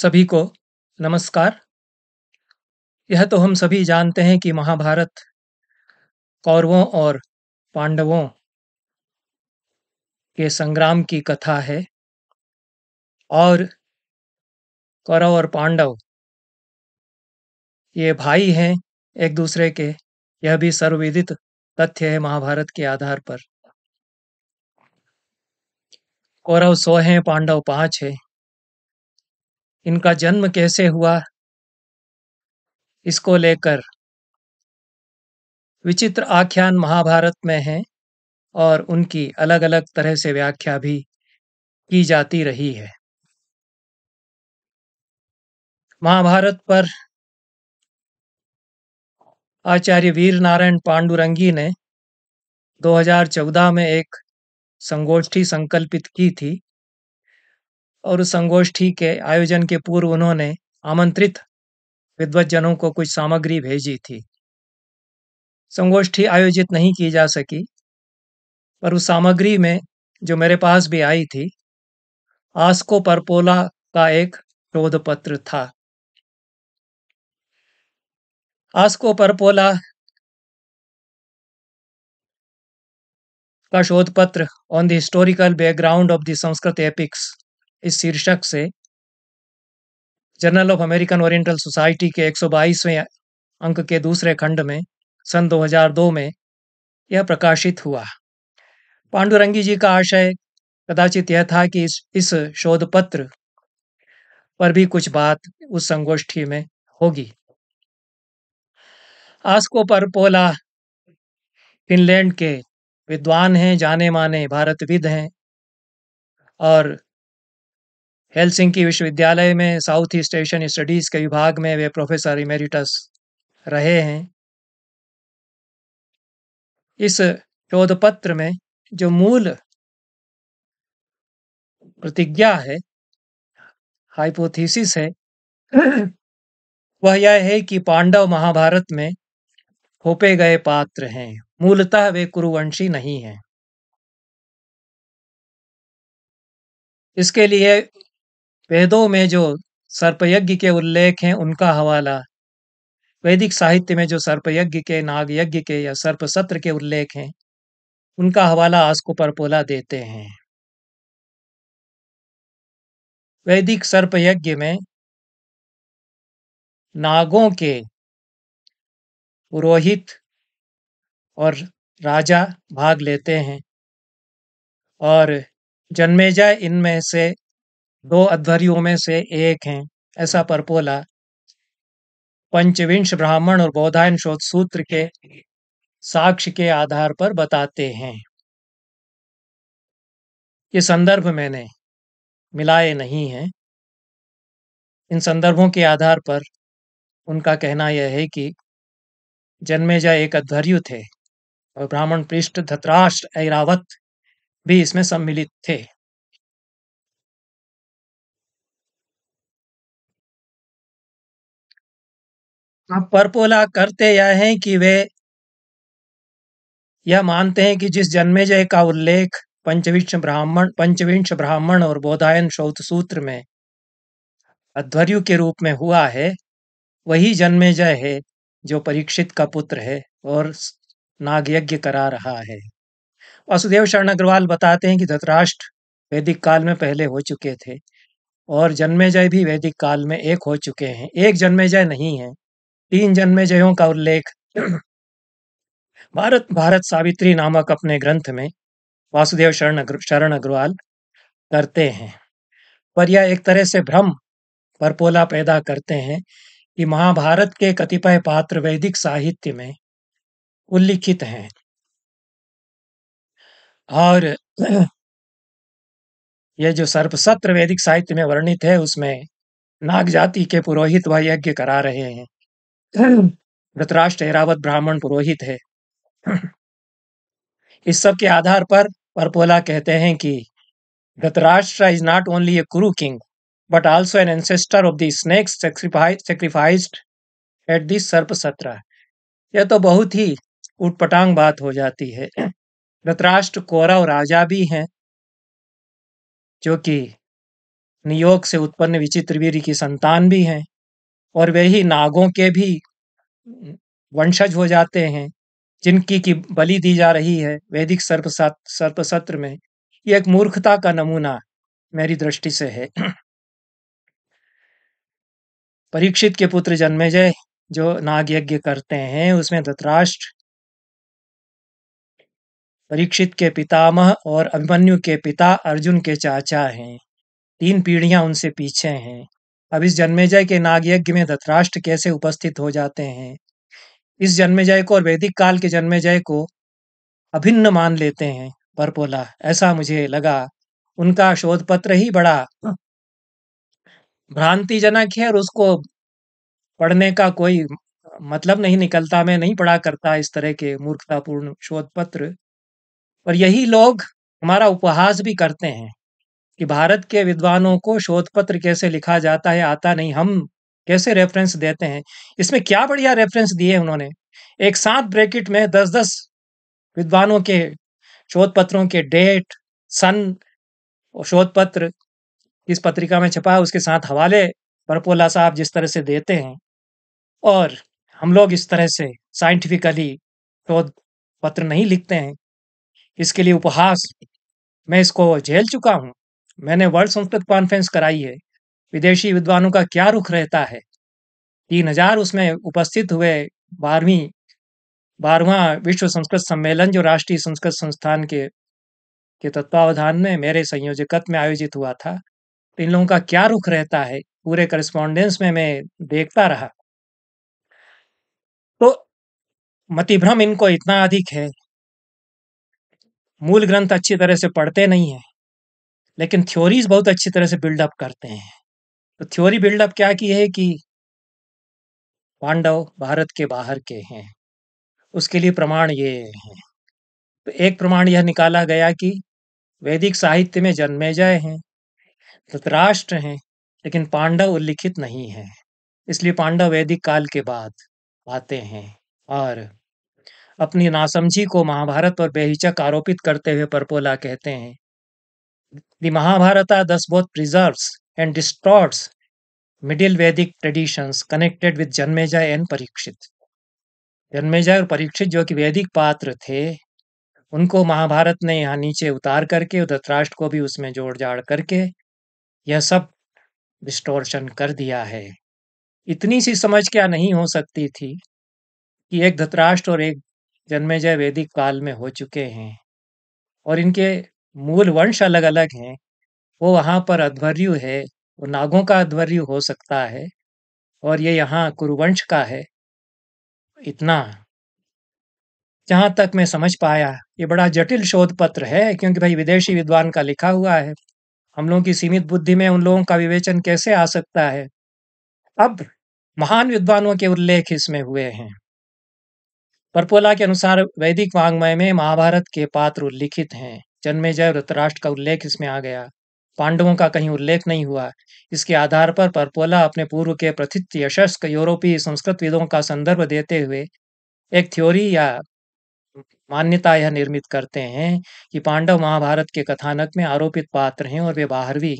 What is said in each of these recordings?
सभी को नमस्कार यह तो हम सभी जानते हैं कि महाभारत कौरवों और पांडवों के संग्राम की कथा है और कौरव और पांडव ये भाई हैं एक दूसरे के यह भी सर्वविदित तथ्य है महाभारत के आधार पर कौरव सौ हैं पांडव पांच है इनका जन्म कैसे हुआ इसको लेकर विचित्र आख्यान महाभारत में हैं और उनकी अलग अलग तरह से व्याख्या भी की जाती रही है महाभारत पर आचार्य वीर नारायण पांडुरंगी ने 2014 में एक संगोष्ठी संकल्पित की थी और उस संगोष्ठी के आयोजन के पूर्व उन्होंने आमंत्रित विद्वतजनों को कुछ सामग्री भेजी थी संगोष्ठी आयोजित नहीं की जा सकी पर उस सामग्री में जो मेरे पास भी आई थी आस्को परपोला का एक शोध पत्र था आस्को परपोला का शोध पत्र on the historical background of the Sanskrit epics इस शीर्षक से journal of American Oriental Society के 122वें अंक के दूसरे खंड में सन 2002 में यह प्रकाशित हुआ पांडुरंगी जी का आशय कदाचित यह था कि इस इस शोध पत्र पर भी कुछ बात उस संगोष्ठी में होगी आस्को पर पोला फिनलैंड के विद्वान हैं जाने माने भारतविद हैं और की विश्वविद्यालय में साउथ ईस्ट एशियन स्टडीज़ के विभाग में वे प्रोफेसर इमेरिटस रहे हैं इस शोध पत्र में जो मूल प्रतिज्ञा है हाइपोथीसिस है वह यह है कि पांडव महाभारत में होपे गए पात्र हैं मूलतः वे कुरुवंशी नहीं हैं इसके लिए वेदों में जो सर्पयज्ञ के उल्लेख हैं उनका हवाला वैदिक साहित्य में जो सर्पयज्ञ के नागयज्ञ के या सर्प सत्र के उल्लेख हैं उनका हवाला को परपोला देते हैं वैदिक सर्पयज्ञ में नागों के पुरोहित और राजा भाग लेते हैं और जन्मेजय इनमें से दो अध्वर्यों में से एक हैं ऐसा परपोला पंचविंश ब्राह्मण और बौधायन शोध सूत्र के साक्ष्य के आधार पर बताते हैं ये संदर्भ मैंने मिलाए नहीं हैं इन संदर्भों के आधार पर उनका कहना यह है कि जन्मेजा एक अध्वर्यु थे और ब्राह्मण पृष्ठ धतराष्ट्र ऐरावत भी इसमें सम्मिलित थे अब परपोला करते यह हैं कि वे यह मानते हैं कि जिस जन्मेजय का उल्लेख पंचविंश ब्राह्मण पंचविंश ब्राह्मण और बोधायन शौत सूत्र में अध्वर्यु के रूप में हुआ है वही जन्मेजय है जो परीक्षित का पुत्र है और नागयज्ञ करा रहा है वासुदेव शरण अग्रवाल बताते हैं कि धतराष्ट्र वैदिक काल में पहले हो चुके थे और जन्मेजय भी वैदिक काल में एक हो चुके हैं एक जन्मेजय नहीं है तीन जन्मेजयों का उल्लेख भारत भारत सावित्री नामक अपने ग्रंथ में वासुदेव शरण शरण अग्रवाल करते हैं पर यह एक तरह से भ्रम परपोला पैदा करते हैं कि महाभारत के कतिपय पात्र वैदिक साहित्य में उल्लिखित हैं और ये जो सर्पसत्र वैदिक साहित्य में वर्णित है उसमें नाग जाति के पुरोहित व यज्ञ करा रहे हैं धृतराष्ट्र ऐरावत ब्राह्मण पुरोहित है इस सब के आधार पर परपोला कहते हैं कि Dhritarashtra is not only a Kuru king but also an ancestor of the snakes sacrifice at this Sarpa Satra यह तो बहुत ही उटपटांग बात हो जाती है धृतराष्ट्र कौरव राजा भी हैं जो कि नियोग से उत्पन्न विचित्र वीर की संतान भी हैं और वे ही नागों के भी वंशज हो जाते हैं जिनकी की बलि दी जा रही है वैदिक सर्पसत सर्पसत्र में ये एक मूर्खता का नमूना मेरी दृष्टि से है परीक्षित के पुत्र जन्मेजय जो नाग यज्ञ करते हैं उसमें धतराष्ट्र परीक्षित के पितामह और अभिमन्यु के पिता अर्जुन के चाचा हैं तीन पीढ़ियां उनसे पीछे हैं अब इस जन्मेजय के नागयज्ञ में धतराष्ट्र कैसे उपस्थित हो जाते हैं इस जन्मेजय को और वैदिक काल के जन्मेजय को अभिन्न मान लेते हैं बरपोला ऐसा मुझे लगा उनका शोध पत्र ही बड़ा भ्रांतिजनक है और उसको पढ़ने का कोई मतलब नहीं निकलता मैं नहीं पढ़ा करता इस तरह के मूर्खतापूर्ण शोध पत्र और यही लोग हमारा उपहास भी करते हैं कि भारत के विद्वानों को शोध पत्र कैसे लिखा जाता है आता नहीं हम कैसे रेफरेंस देते हैं इसमें क्या बढ़िया रेफरेंस दिए उन्होंने एक साथ ब्रैकेट में दस दस विद्वानों के शोध पत्रों के डेट सन और शोध पत्र इस पत्रिका में छपा है उसके साथ हवाले बरपोला साहब जिस तरह से देते हैं और हम लोग इस तरह से साइंटिफिकली शोध पत्र नहीं लिखते हैं इसके लिए उपहास मैं इसको झेल चुका हूँ मैंने वर्ल्ड संस्कृत कॉन्फ्रेंस कराई है विदेशी विद्वानों का क्या रुख रहता है तीन हजार उसमें उपस्थित हुए बारहवीं बारहवा विश्व संस्कृत सम्मेलन जो राष्ट्रीय संस्कृत संस्थान के के तत्वावधान में मेरे संयोजकत्व में आयोजित हुआ था इन लोगों का क्या रुख रहता है पूरे करस्पॉन्डेंस में मैं देखता रहा तो मतिभ्रम इनको इतना अधिक है मूल ग्रंथ अच्छी तरह से पढ़ते नहीं है लेकिन थ्योरीज बहुत अच्छी तरह से बिल्डअप करते हैं तो थ्योरी बिल्डअप क्या की है कि पांडव भारत के बाहर के हैं उसके लिए प्रमाण ये हैं तो एक प्रमाण यह निकाला गया कि वैदिक साहित्य में जन्मे जाए हैं धृतराष्ट्र हैं लेकिन पांडव उल्लिखित नहीं है इसलिए पांडव वैदिक काल के बाद आते हैं और अपनी नासमझी को महाभारत पर बेहिचक आरोपित करते हुए परपोला कहते हैं The Mahabharata thus both preserves and distorts middle Vedic traditions connected with Janmejaya and Parikshit. Janmejay और परीक्षित जो कि वैदिक पात्र थे उनको महाभारत ने यहाँ नीचे उतार करके और धतराष्ट्र को भी उसमें जोड़ जाड़ करके यह सब डिस्टोर्शन कर दिया है इतनी सी समझ क्या नहीं हो सकती थी कि एक धतराष्ट्र और एक जन्मेजय वैदिक काल में हो चुके हैं और इनके मूल वंश अलग-अलग हैं, वो वहाँ पर अध्वर्यु है, वो नागों का अध्वर्यु हो सकता है और ये यहाँ कुरुवंश का है। इतना जहां तक मैं समझ पाया, ये बड़ा जटिल शोध पत्र है क्योंकि भाई विदेशी विद्वान का लिखा हुआ है। हम लोगों की सीमित बुद्धि में उन लोगों का विवेचन कैसे आ सकता है? अब महान विद्वानों के उल्लेख इसमें हुए हैं। परपोला के अनुसार वैदिक वांग्मय में महाभारत के पात्र उल्लिखित हैं। जन्मेजय और का उल्लेख इसमें आ गया पांडवों का कहीं उल्लेख नहीं हुआ इसके आधार पर परपोला अपने पूर्व के प्रथित यशस्क यूरोपीय संस्कृतविदों का संदर्भ देते हुए एक थ्योरी या मान्यता यह निर्मित करते हैं कि पांडव महाभारत के कथानक में आरोपित पात्र हैं और वे बाहरवी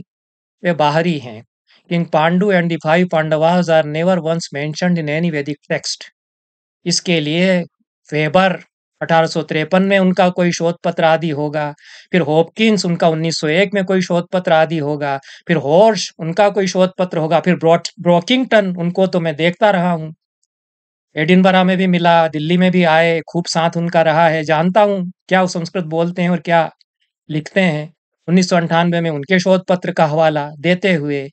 वे बाहरी हैं king Pandu and the five Pandavas are never once mentioned in any Vedic text इसके लिए फेबर अठारह में उनका कोई शोध पत्र आदि होगा फिर होपकिंस उनका 1901 में कोई शोध पत्र आदि होगा फिर हॉर्श उनका कोई शोध पत्र होगा फिर ब्रॉकिंगटन उनको तो मैं देखता रहा हूँ एडिनबरा में भी मिला दिल्ली में भी आए खूब साथ उनका रहा है जानता हूँ क्या वो संस्कृत बोलते हैं और क्या लिखते हैं उन्नीस में उनके शोध पत्र का हवाला देते हुए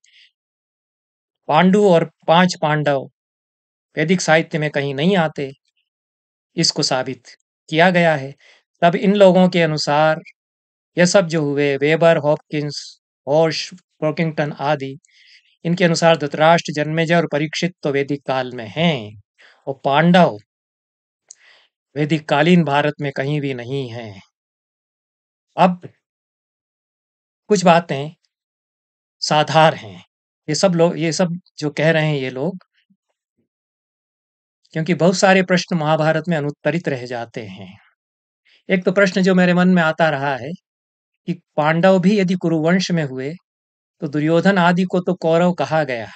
पांडु और पांच पांडव वैदिक साहित्य में कहीं नहीं आते इसको साबित किया गया है तब इन लोगों के अनुसार यह सब जो हुए वेबर हॉपकिंस हॉर्श वॉकिंगटन आदि इनके अनुसार धतराष्ट्र जन्मेजय और परीक्षित तो वैदिक काल में हैं और पांडव वैदिक कालीन भारत में कहीं भी नहीं है अब कुछ बातें साधार हैं ये सब लोग ये सब जो कह रहे हैं ये लोग क्योंकि बहुत सारे प्रश्न महाभारत में अनुत्तरित रह जाते हैं एक तो प्रश्न जो मेरे मन में आता रहा है कि पांडव भी यदि कुरुवंश में हुए तो दुर्योधन आदि को तो कौरव कहा गया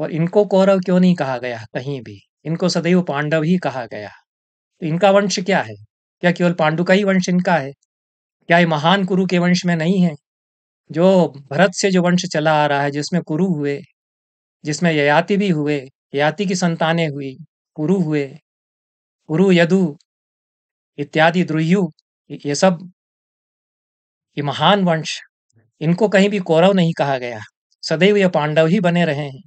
और इनको कौरव क्यों नहीं कहा गया कहीं भी इनको सदैव पांडव ही कहा गया तो इनका वंश क्या है क्या केवल पांडु का ही वंश इनका है क्या ये महान कुरु के वंश में नहीं है जो भरत से जो वंश चला आ रहा है जिसमें कुरु हुए जिसमें ययाति भी हुए याति की संतानें हुई पुरु हुए पुरु यदु इत्यादि द्रुयु ये सब ये महान वंश इनको कहीं भी कौरव नहीं कहा गया सदैव ये पांडव ही बने रहे हैं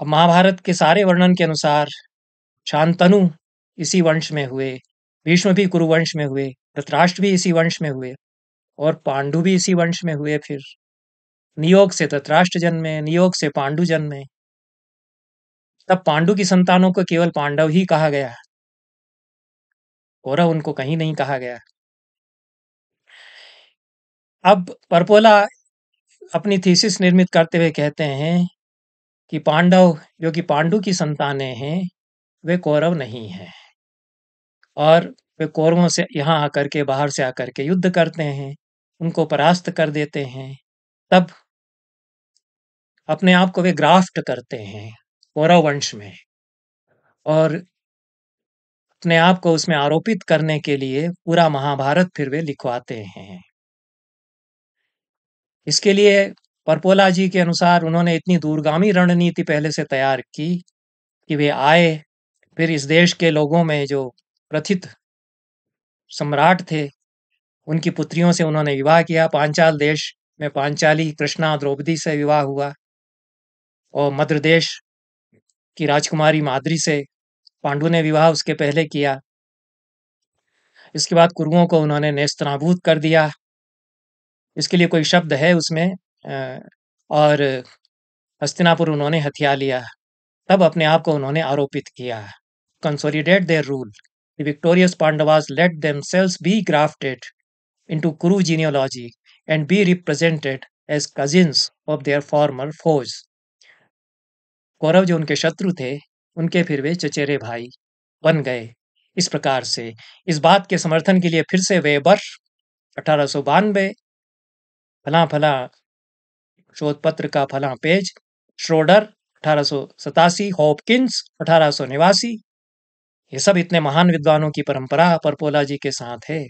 अब महाभारत के सारे वर्णन के अनुसार शांतनु इसी वंश में हुए भीष्म भी कुरुवंश में हुए धृतराष्ट्र भी इसी वंश में हुए और पांडु भी इसी वंश में हुए फिर नियोग से धतराष्ट्र जन्मे नियोग से पांडु जन्मे तब पांडु की संतानों को केवल पांडव ही कहा गया कौरव उनको कहीं नहीं कहा गया अब परपोला अपनी थीसिस निर्मित करते हुए कहते हैं कि पांडव जो कि पांडु की संतानें हैं वे कौरव नहीं हैं और वे कौरवों से यहाँ आकर के बाहर से आकर के युद्ध करते हैं उनको परास्त कर देते हैं तब अपने आप को वे ग्राफ्ट करते हैं कौरव वंश में और अपने आप को उसमें आरोपित करने के लिए पूरा महाभारत फिर वे लिखवाते हैं इसके लिए परपोला जी के अनुसार उन्होंने इतनी दूरगामी रणनीति पहले से तैयार की कि वे आए फिर इस देश के लोगों में जो प्रथित सम्राट थे उनकी पुत्रियों से उन्होंने विवाह किया पांचाल देश में पांचाली कृष्णा द्रौपदी से विवाह हुआ और मध्य देश की राजकुमारी माद्री से पांडु ने विवाह उसके पहले किया इसके बाद कुरुओं को उन्होंने नेस्तनाबूत कर दिया इसके लिए कोई शब्द है उसमें और हस्तिनापुर उन्होंने हथिया लिया तब अपने आप को उन्होंने आरोपित किया consolidate their rule the victorious Pandavas let selves be grafted to Kuru genealogy and be represented as cousins of their former foes Kaurava जो उनके शत्रु थे उनके फिर वे चचेरे भाई बन गए इस प्रकार से इस बात के समर्थन के लिए फिर से वे वर्ष अठारह सौ बानवे फला फला शोध पत्र का फला पेज श्रोडर अठारह सौ सतासी होपकिंस अठारह सौ निवासी ये सब इतने महान विद्वानों की परंपरा परपोला जी के साथ है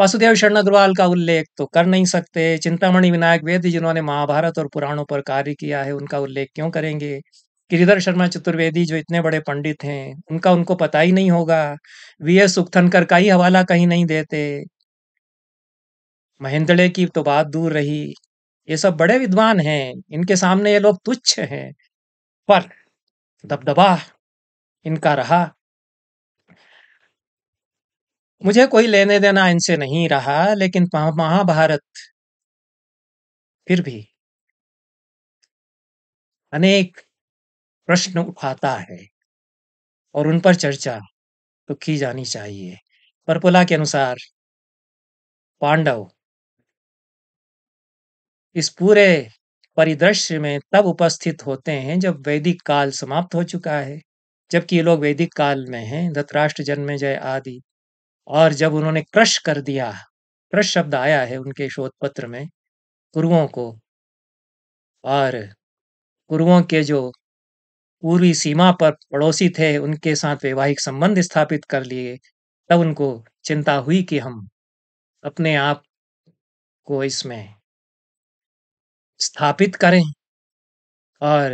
वासुदेव शरण अग्रवाल का उल्लेख तो कर नहीं सकते चिंतामणि विनायक वेद जिन्होंने महाभारत और पुराणों पर कार्य किया है उनका उल्लेख क्यों करेंगे गिरिधर शर्मा चतुर्वेदी जो इतने बड़े पंडित हैं उनका उनको पता ही नहीं होगा वी एस उक्थनकर का ही हवाला कहीं नहीं देते महेंद्रे की तो बात दूर रही ये सब बड़े विद्वान हैं इनके सामने ये लोग तुच्छ हैं पर दबदबा इनका रहा मुझे कोई लेने देना इनसे नहीं रहा लेकिन महाभारत फिर भी अनेक प्रश्न उठाता है और उन पर चर्चा तो की जानी चाहिए परपुला के अनुसार पांडव इस पूरे परिदृश्य में तब उपस्थित होते हैं जब वैदिक काल समाप्त हो चुका है जबकि ये लोग वैदिक काल में हैं धतराष्ट्र जय आदि और जब उन्होंने क्रश कर दिया क्रश शब्द आया है उनके शोध पत्र में कुरुओं को और कुरुओं के जो पूर्वी सीमा पर पड़ोसी थे उनके साथ वैवाहिक संबंध स्थापित कर लिए तब उनको चिंता हुई कि हम अपने आप को इसमें स्थापित करें और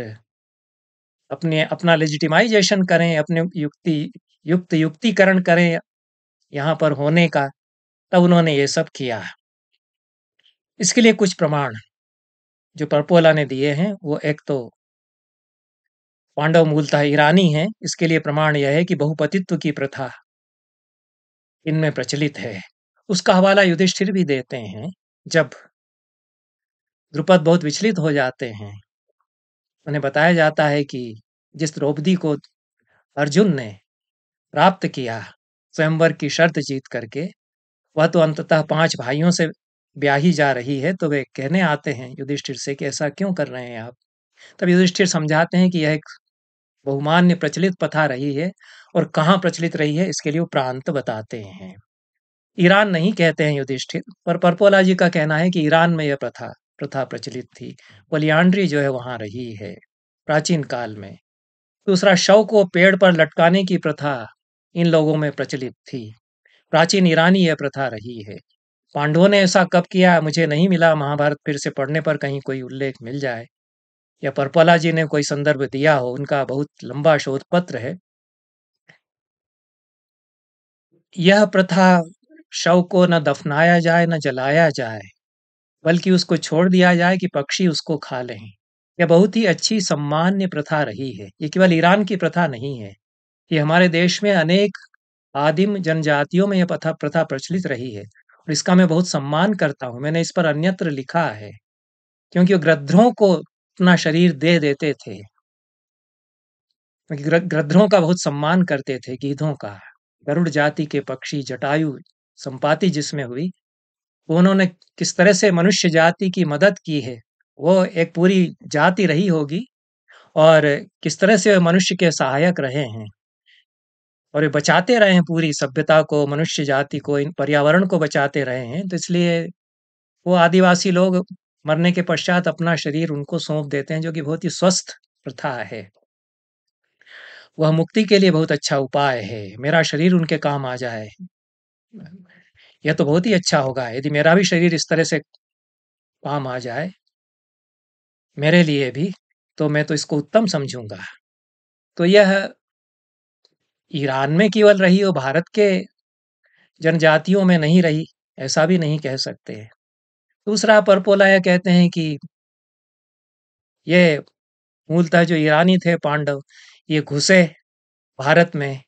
अपने अपना लेजिटिमाइजेशन करें अपने युक्ति युक्त युक्तिकरण करें यहाँ पर होने का तब उन्होंने ये सब किया इसके लिए कुछ प्रमाण जो परपोला ने दिए हैं वो एक तो पांडव मूलतः ईरानी हैं इसके लिए प्रमाण यह है कि बहुपतित्व की प्रथा इनमें प्रचलित है उसका हवाला युधिष्ठिर भी देते हैं जब द्रुपद बहुत विचलित हो जाते हैं उन्हें बताया जाता है कि जिस द्रौपदी को अर्जुन ने प्राप्त किया स्वयंवर की शर्त जीत करके वह तो अंततः पांच भाइयों से ब्याही जा रही है तो वे कहने आते हैं युधिष्ठिर से कि ऐसा क्यों कर रहे हैं आप तब युधिष्ठिर समझाते हैं कि यह एक बहुमान्य प्रचलित प्रथा रही है और कहाँ प्रचलित रही है इसके लिए प्रांत बताते हैं ईरान नहीं कहते हैं युधिष्ठिर पर परपोला जी का कहना है कि ईरान में यह प्रथा प्रथा प्रचलित थी वलियांड्री जो है वहां रही है प्राचीन काल में दूसरा शव को पेड़ पर लटकाने की प्रथा इन लोगों में प्रचलित थी प्राचीन ईरानी यह प्रथा रही है पांडवों ने ऐसा कब किया मुझे नहीं मिला महाभारत फिर से पढ़ने पर कहीं कोई उल्लेख मिल जाए या परपला जी ने कोई संदर्भ दिया हो उनका बहुत लंबा शोध पत्र है यह प्रथा शव को न दफनाया जाए न जलाया जाए बल्कि उसको छोड़ दिया जाए कि पक्षी उसको खा लें यह बहुत ही अच्छी सम्मान्य प्रथा रही है ये केवल ईरान की प्रथा नहीं है कि हमारे देश में अनेक आदिम जनजातियों में यह प्रथा प्रथा प्रचलित रही है और इसका मैं बहुत सम्मान करता हूँ मैंने इस पर अन्यत्र लिखा है क्योंकि वो ग्रद्रों को अपना शरीर दे देते थे ग्रद्रों का बहुत सम्मान करते थे गीधों का गरुड़ जाति के पक्षी जटायु संपाति जिसमें हुई उन्होंने किस तरह से मनुष्य जाति की मदद की है वो एक पूरी जाति रही होगी और किस तरह से मनुष्य के सहायक रहे हैं और ये बचाते रहे हैं पूरी सभ्यता को मनुष्य जाति को इन पर्यावरण को बचाते रहे हैं तो इसलिए वो आदिवासी लोग मरने के पश्चात अपना शरीर उनको सौंप देते हैं जो कि बहुत ही स्वस्थ प्रथा है वह मुक्ति के लिए बहुत अच्छा उपाय है मेरा शरीर उनके काम आ जाए यह तो बहुत ही अच्छा होगा यदि मेरा भी शरीर इस तरह से काम आ जाए मेरे लिए भी तो मैं तो इसको उत्तम समझूंगा तो यह ईरान में केवल रही और भारत के जनजातियों में नहीं रही ऐसा भी नहीं कह सकते हैं दूसरा परपोला यह कहते हैं कि ये मूलतः जो ईरानी थे पांडव ये घुसे भारत में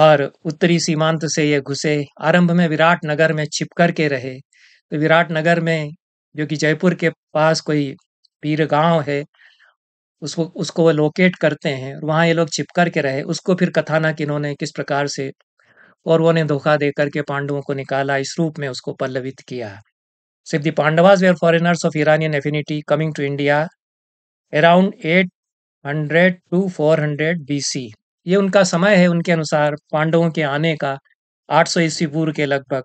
और उत्तरी सीमांत से ये घुसे आरंभ में विराट नगर में छिप कर के रहे तो विराट नगर में जो कि जयपुर के पास कोई पीर गांव है उसको उसको वो लोकेट करते हैं वहाँ ये लोग छिप करके रहे उसको फिर कथाना कि इन्होंने किस प्रकार से वो ने धोखा दे करके पांडवों को निकाला इस रूप में उसको पल्लवित किया सिर्फ the Pandavas were foreigners of Iranian affinity coming to India around eight hundred to four hundred B C ये उनका समय है उनके अनुसार पांडवों के आने का आठ सौ ईस्वी पूर्व के लगभग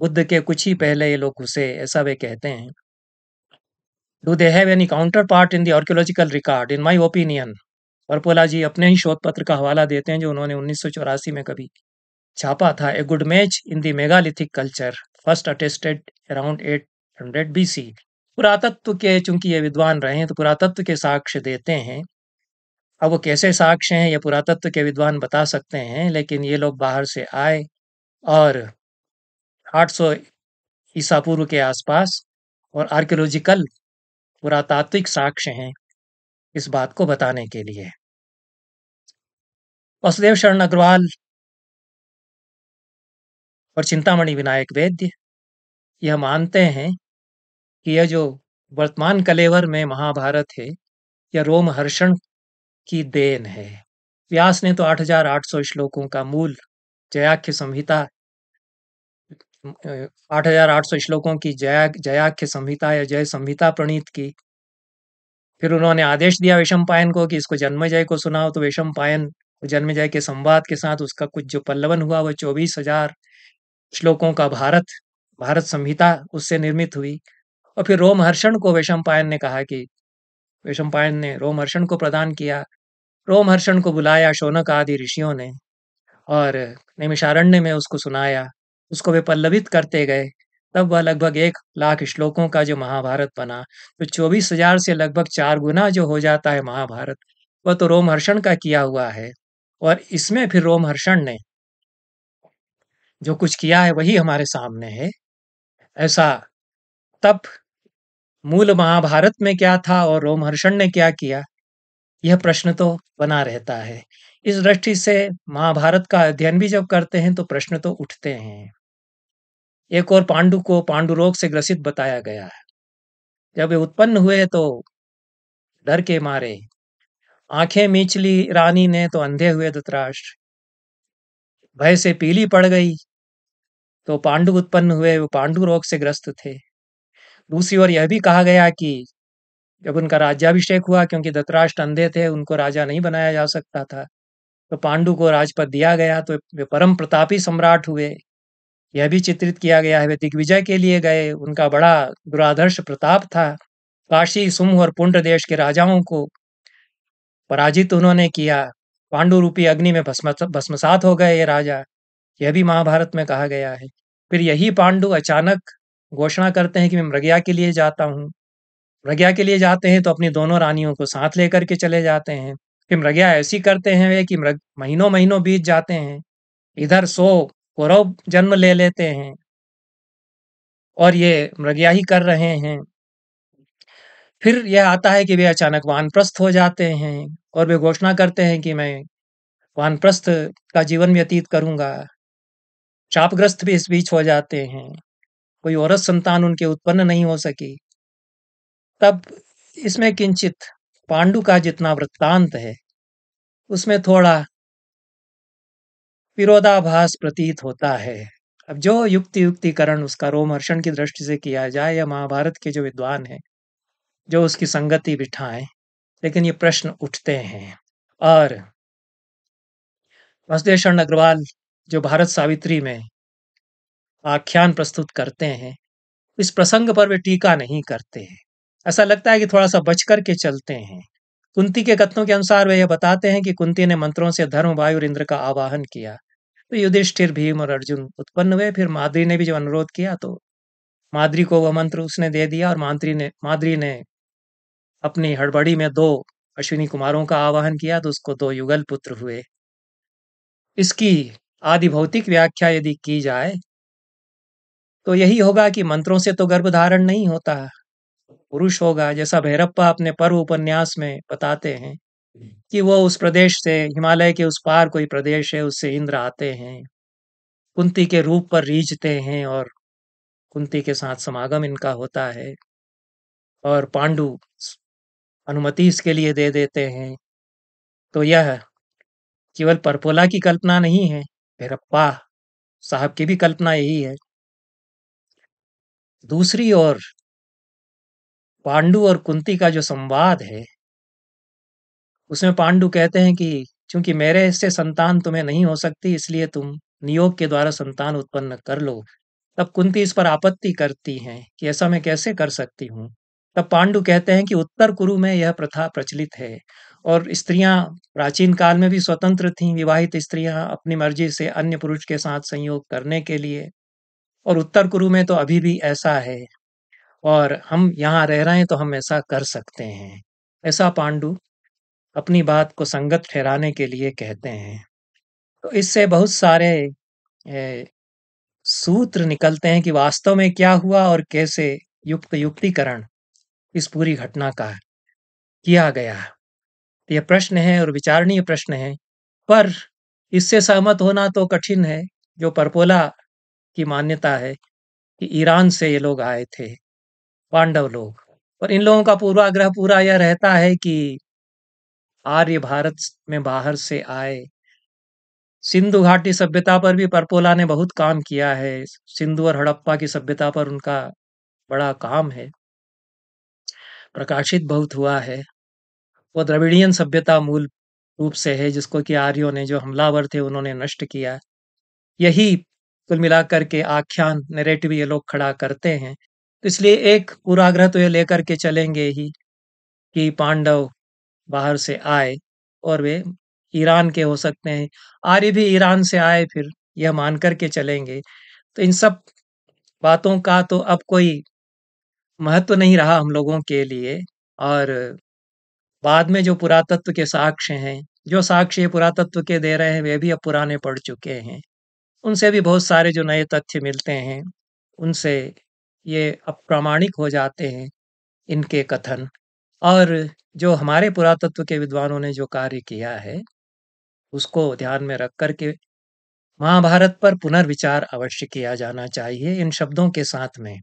बुद्ध के कुछ ही पहले ये लोग घुसे ऐसा वे कहते हैं they have any counterpart in the archaeological record in my opinion Parpola ji अपने ही शोध पत्र का हवाला देते हैं जो उन्होंने उन्नीस में कभी छापा था a good match in the megalithic culture first attested around B C पुरातत्व के चूंकि ये विद्वान रहे हैं तो पुरातत्व के साक्ष्य देते हैं अब वो कैसे साक्ष्य हैं ये पुरातत्व के विद्वान बता सकते हैं लेकिन ये लोग बाहर से आए और 800 ईसा पूर्व के आसपास और आर्कियोलॉजिकल पुरातात्विक साक्ष्य हैं इस बात को बताने के लिए वसुदेव शरण अग्रवाल और चिंतामणि विनायक वैद्य यह मानते हैं कि यह जो वर्तमान कलेवर में महाभारत है यह रोम हर्षण की देन है व्यास ने तो 8,800 श्लोकों का मूल जयाख्य संहिता आठ हजार आठ सौ श्लोकों की जया जयाख्य संहिता या जय संहिता प्रणीत की फिर उन्होंने आदेश दिया वैशम पायन को कि इसको जन्मजय को सुनाओ तो वैशम पायन जन्मजय के संवाद के साथ उसका कुछ जो पल्लवन हुआ वह चौबीस हजार श्लोकों का भारत भारत संहिता उससे निर्मित हुई और फिर रोमहर्षण को वैशम पायन ने कहा कि वैशम पायन ने रोमहर्षण को प्रदान किया रोमहर्षण को बुलाया शौनक आदि ऋषियों ने और निमिषारण्य में उसको सुनाया उसको वे पल्लवित करते गए तब वह लगभग एक लाख श्लोकों का जो महाभारत बना तो चौबीस हजार से लगभग चार गुना जो हो जाता है महाभारत वह तो रोमहर्षण का किया हुआ है और इसमें फिर रोमहर्षण ने जो कुछ किया है वही हमारे सामने है ऐसा तब मूल महाभारत में क्या था और रोमहर्षण ने क्या किया यह प्रश्न तो बना रहता है इस दृष्टि से महाभारत का अध्ययन भी जब करते हैं तो प्रश्न तो उठते हैं एक और पांडु को पांडु रोग से ग्रसित बताया गया है जब वे उत्पन्न हुए तो डर के मारे आंखें मीचली रानी ने तो अंधे हुए धुतराष्ट्र भय से पीली पड़ गई तो पांडु उत्पन्न हुए वो पांडु रोग से ग्रस्त थे दूसरी ओर यह भी कहा गया कि जब उनका राज्याभिषेक हुआ क्योंकि धतराष्ट्र अंधे थे उनको राजा नहीं बनाया जा सकता था तो पांडु को राजपद दिया गया तो वे परम प्रतापी सम्राट हुए यह भी चित्रित किया गया है वे दिग्विजय के लिए गए उनका बड़ा दुराधर्श प्रताप था काशी सुम्ह और पुण्ड देश के राजाओं को पराजित उन्होंने किया पांडु रूपी अग्नि में भस्मसात हो गए ये राजा यह भी महाभारत में कहा गया है फिर यही पांडु अचानक घोषणा करते हैं कि मैं मृग्या के लिए जाता हूँ मृग्या के लिए जाते हैं तो अपनी दोनों रानियों को साथ लेकर के चले जाते हैं फिर मृग्या ऐसी करते हैं वे कि महीनों महीनों बीत जाते हैं इधर सो कौरव जन्म ले लेते हैं और ये ही कर रहे हैं फिर यह आता है कि वे अचानक वानप्रस्थ हो जाते हैं और वे घोषणा करते हैं कि मैं वानप्रस्थ का जीवन व्यतीत करूंगा चापग्रस्त भी इस बीच हो जाते हैं कोई औरत संतान उनके उत्पन्न नहीं हो सकी तब इसमें किंचित पांडु का जितना वृत्तांत है उसमें थोड़ा विरोधाभास प्रतीत होता है अब जो युक्ति युक्तिकरण उसका रोमहर्षण की दृष्टि से किया जाए या महाभारत के जो विद्वान हैं जो उसकी संगति बिठाएं लेकिन ये प्रश्न उठते हैं और वसुदेशन अग्रवाल जो भारत सावित्री में आख्यान प्रस्तुत करते हैं इस प्रसंग पर वे टीका नहीं करते हैं ऐसा लगता है कि थोड़ा सा बच करके चलते हैं कुंती के कथनों के अनुसार वे यह बताते हैं कि कुंती ने मंत्रों से धर्म वायु इंद्र का आवाहन किया तो युधिष्ठिर भीम और अर्जुन उत्पन्न हुए फिर माद्री ने भी जब अनुरोध किया तो माद्री को वह मंत्र उसने दे दिया और मांत्री ने माद्री ने अपनी हड़बड़ी में दो अश्विनी कुमारों का आवाहन किया तो उसको दो युगल पुत्र हुए इसकी आदि भौतिक व्याख्या यदि की जाए तो यही होगा कि मंत्रों से तो गर्भधारण नहीं होता पुरुष होगा जैसा भैरप्पा अपने पर्व उपन्यास में बताते हैं कि वो उस प्रदेश से हिमालय के उस पार कोई प्रदेश है उससे इंद्र आते हैं कुंती के रूप पर रीझते हैं और कुंती के साथ समागम इनका होता है और पांडु अनुमति इसके लिए दे देते हैं तो यह केवल परपोला की कल्पना नहीं है भैरप्पा साहब की भी कल्पना यही है दूसरी ओर पांडु और कुंती का जो संवाद है उसमें पांडु कहते हैं कि चूंकि मेरे से संतान तुम्हें नहीं हो सकती इसलिए तुम नियोग के द्वारा संतान उत्पन्न कर लो तब कुंती इस पर आपत्ति करती हैं कि ऐसा मैं कैसे कर सकती हूँ तब पांडु कहते हैं कि उत्तर कुरु में यह प्रथा प्रचलित है और स्त्रियां प्राचीन काल में भी स्वतंत्र थीं विवाहित स्त्रियां अपनी मर्जी से अन्य पुरुष के साथ संयोग करने के लिए और उत्तर कुरु में तो अभी भी ऐसा है और हम यहाँ रह रहे हैं तो हम ऐसा कर सकते हैं ऐसा पांडु अपनी बात को संगत ठहराने के लिए कहते हैं तो इससे बहुत सारे ए, सूत्र निकलते हैं कि वास्तव में क्या हुआ और कैसे युक्त युक्तिकरण इस पूरी घटना का किया गया यह प्रश्न है और विचारणीय प्रश्न है पर इससे सहमत होना तो कठिन है जो परपोला की मान्यता है कि ईरान से ये लोग आए थे पांडव लोग और इन लोगों का पूर्वाग्रह पूरा यह रहता है कि आर्य भारत में बाहर से आए सिंधु घाटी सभ्यता पर भी परपोला ने बहुत काम किया है सिंधु और हड़प्पा की सभ्यता पर उनका बड़ा काम है प्रकाशित बहुत हुआ है वो द्रविड़ियन सभ्यता मूल रूप से है जिसको कि आर्यों ने जो हमलावर थे उन्होंने नष्ट किया यही कुल मिलाकर के आख्यान नेरेटिव ये लोग खड़ा करते हैं तो इसलिए एक पूराग्रह तो ये लेकर के चलेंगे ही कि पांडव बाहर से आए और वे ईरान के हो सकते हैं आर्य भी ईरान से आए फिर यह मान के चलेंगे तो इन सब बातों का तो अब कोई महत्व नहीं रहा हम लोगों के लिए और बाद में जो पुरातत्व के साक्ष्य हैं जो साक्ष्य पुरातत्व के दे रहे हैं वे भी अब पुराने पड़ चुके हैं उनसे भी बहुत सारे जो नए तथ्य मिलते हैं उनसे ये अब प्रामाणिक हो जाते हैं इनके कथन और जो हमारे पुरातत्व के विद्वानों ने जो कार्य किया है, उसको ध्यान में रख कर के महाभारत पर पुनर्विचार अवश्य किया जाना चाहिए, इन शब्दों के साथ में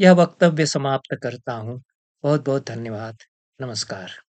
यह वक्तव्य समाप्त करता हूँ। बहुत-बहुत धन्यवाद। नमस्कार।